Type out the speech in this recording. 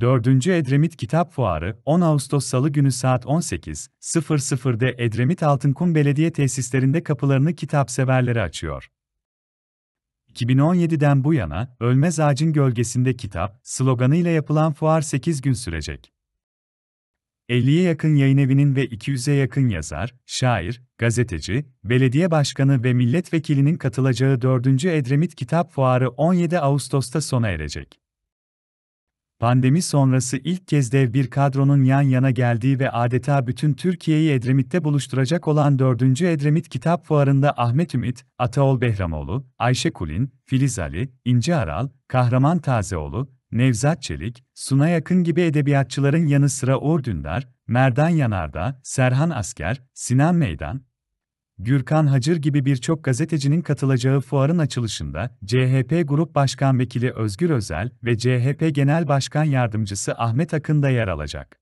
4. Edremit Kitap Fuarı 10 Ağustos Salı günü saat 18:00'de Edremit Altınkum Belediye Tesislerinde kapılarını kitapseverlere açıyor. 2017'den bu yana Ölmez Ağacın Gölgesinde Kitap sloganıyla yapılan fuar 8 gün sürecek. 50'ye yakın yayınevinin ve 200'e yakın yazar, şair, gazeteci, belediye başkanı ve milletvekilinin katılacağı 4. Edremit Kitap Fuarı 17 Ağustos'ta sona erecek. Pandemi sonrası ilk kez dev bir kadronun yan yana geldiği ve adeta bütün Türkiye'yi Edremit'te buluşturacak olan 4. Edremit Kitap Fuarı'nda Ahmet Ümit, Ataol Behramoğlu, Ayşe Kulin, Filiz Ali, İnci Aral, Kahraman Tazeoğlu, Nevzat Çelik, Suna Yakın gibi edebiyatçıların yanı sıra Uğur Dündar, Merdan Yanarda, Serhan Asker, Sinan Meydan, Gürkan Hacır gibi birçok gazetecinin katılacağı fuarın açılışında CHP Grup Başkan Vekili Özgür Özel ve CHP Genel Başkan Yardımcısı Ahmet Akın da yer alacak.